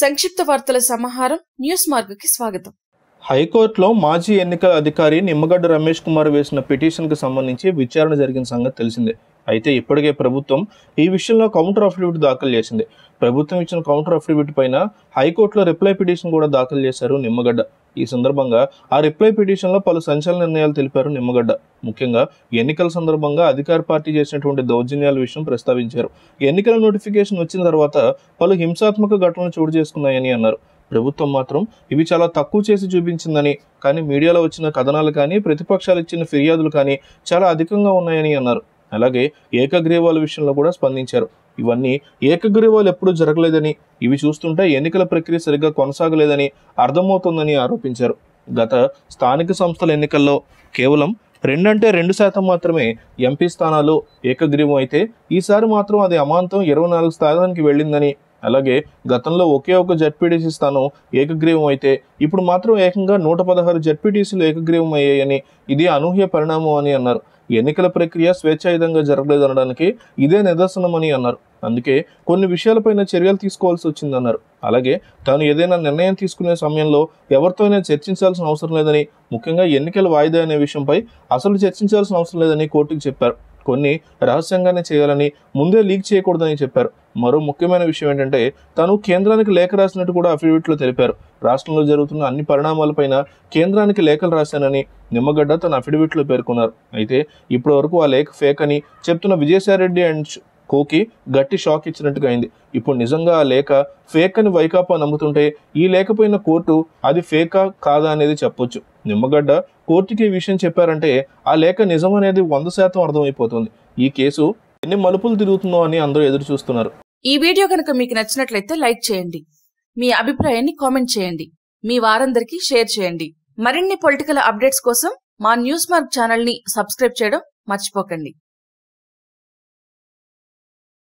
సంక్షిప్త వార్తల సమాహారం న్యూస్ స్వాగతం హైకోర్టులో మాజీ ఎన్నికల అధికారి నిమ్మగడ్డ రమేష్ కుమార్ వేసిన పిటిషన్కు సంబంధించి విచారణ జరిగిన సంగతి తెలిసిందే అయితే ఇప్పటికే ప్రభుత్వం ఈ విషయంలో కౌంటర్ అఫిడవిట్ దాఖలు చేసింది ప్రభుత్వం ఇచ్చిన కౌంటర్ అఫిడవిట్ పైన హైకోర్టులో రిప్లై పిటిషన్ కూడా దాఖలు చేశారు నిమ్మగడ్డ ఈ సందర్భంగా ఆ రిప్లై పిటిషన్లో పలు సంచలన నిర్ణయాలు తెలిపారు నిమ్మగడ్డ ముఖ్యంగా ఎన్నికల సందర్భంగా అధికార పార్టీ చేసినటువంటి దౌర్జన్యాల విషయం ప్రస్తావించారు ఎన్నికల నోటిఫికేషన్ వచ్చిన తర్వాత పలు హింసాత్మక ఘటనలు చోటు చేసుకున్నాయని అన్నారు ప్రభుత్వం మాత్రం ఇవి చాలా తక్కువ చేసి చూపించిందని కానీ మీడియాలో వచ్చిన కథనాలు కానీ ప్రతిపక్షాలు ఇచ్చిన ఫిర్యాదులు కానీ చాలా అధికంగా ఉన్నాయని అన్నారు అలాగే ఏకగ్రీవాల విషయంలో కూడా స్పందించారు ఇవన్నీ ఏకగ్రీవాలు ఎప్పుడు జరగలేదని ఇవి చూస్తుంటే ఎన్నికల ప్రక్రియ సరిగ్గా కొనసాగలేదని అర్థమవుతుందని ఆరోపించారు గత స్థానిక సంస్థల ఎన్నికల్లో కేవలం రెండంటే రెండు శాతం మాత్రమే ఎంపీ స్థానాలు ఏకగ్రీవం అయితే ఈసారి మాత్రం అది అమాంతం ఇరవై నాలుగు స్థానానికి వెళ్ళిందని అలాగే గతంలో ఒకే ఒక జడ్పీటీసీ స్థానం ఏకగ్రీవం అయితే ఇప్పుడు మాత్రం ఏకంగా నూట పదహారు జడ్పీటీసీలు ఏకగ్రీవం అయ్యాయని ఇది అనూహ్య పరిణామం అని అన్నారు ఎన్నికల ప్రక్రియ స్వేచ్ఛాయుధంగా జరగలేదనడానికి ఇదే నిదర్శనమని అన్నారు అందుకే కొన్ని విషయాలపైన చర్యలు తీసుకోవాల్సి వచ్చిందన్నారు అలాగే తాను ఏదైనా నిర్ణయం తీసుకునే సమయంలో ఎవరితోనైనా చర్చించాల్సిన అవసరం లేదని ముఖ్యంగా ఎన్నికల వాయిదా అనే విషయంపై అసలు చర్చించాల్సిన అవసరం లేదని కోర్టుకు చెప్పారు కొన్ని రహస్యంగానే చేయాలని ముందే లీక్ చేయకూడదని చెప్పారు మరో ముఖ్యమైన విషయం ఏంటంటే తాను కేంద్రానికి లేఖ రాసినట్టు కూడా అఫిడవిట్లో తెలిపారు రాష్ట్రంలో జరుగుతున్న అన్ని పరిణామాలపైన కేంద్రానికి లేఖలు రాశానని నిమ్మగడ్డ తన అఫిడవిట్లో పేర్కొన్నారు అయితే ఇప్పటి వరకు ఆ లేఖ ఫేక్ అని చెప్తున్న విజయసాయిరెడ్డి అండ్ కోకి గట్టి షాక్ ఇచ్చినట్టుగా అయింది ఇప్పుడు నిజంగా ఆ లేఖ ఫేక్ అని వైకాపా నమ్ముతుంటే ఈ లేఖపోయిన కోర్టు అది ఫేకా కాదా అనేది చెప్పొచ్చు నిమ్మగడ్డ కోర్టుకి ఈ విషయం చెప్పారంటే ఆ లేఖ నిజం అనేది వంద శాతం అర్థమైపోతుంది ఈ కేసు ఎన్ని మలుపులు తిరుగుతుందో అని అందరూ ఎదురు చూస్తున్నారు ఈ వీడియో కనుక మీకు నచ్చినట్లయితే లైక్ చేయండి మీ అభిప్రాయాన్ని కామెంట్ చేయండి మీ వారందరికీ షేర్ చేయండి మరిన్ని పొలిటికల్ అప్డేట్స్ కోసం మా న్యూస్ మార్క్ ఛానల్ ని సబ్స్క్రైబ్ చేయడం మర్చిపోకండి